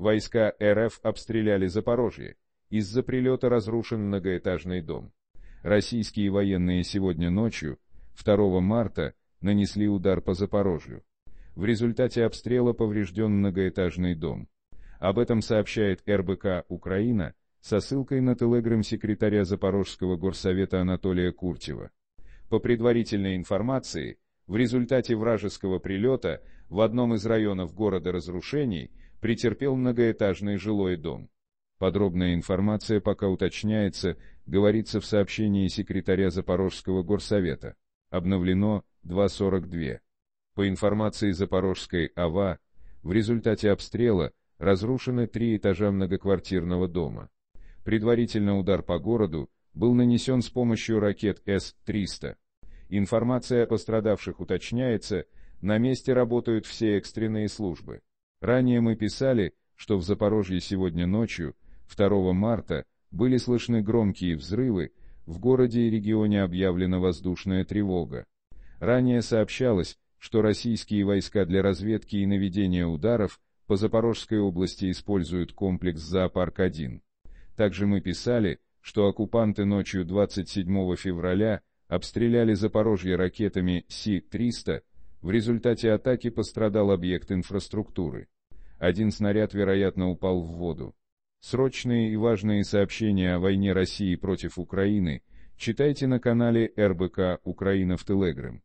Войска РФ обстреляли Запорожье. Из-за прилета разрушен многоэтажный дом. Российские военные сегодня ночью, 2 марта, нанесли удар по Запорожью. В результате обстрела поврежден многоэтажный дом. Об этом сообщает РБК «Украина» со ссылкой на телеграм секретаря Запорожского горсовета Анатолия Куртева. По предварительной информации, в результате вражеского прилета в одном из районов города разрушений претерпел многоэтажный жилой дом. Подробная информация пока уточняется, говорится в сообщении секретаря Запорожского горсовета. Обновлено 2.42. По информации Запорожской АВА, в результате обстрела разрушены три этажа многоквартирного дома. Предварительно удар по городу был нанесен с помощью ракет С-300. Информация о пострадавших уточняется, на месте работают все экстренные службы. Ранее мы писали, что в Запорожье сегодня ночью, 2 марта, были слышны громкие взрывы, в городе и регионе объявлена воздушная тревога. Ранее сообщалось, что российские войска для разведки и наведения ударов по Запорожской области используют комплекс «Зоопарк-1». Также мы писали, что оккупанты ночью 27 февраля обстреляли Запорожье ракетами Си-300, в результате атаки пострадал объект инфраструктуры. Один снаряд, вероятно, упал в воду. Срочные и важные сообщения о войне России против Украины читайте на канале РБК «Украина в Телеграм».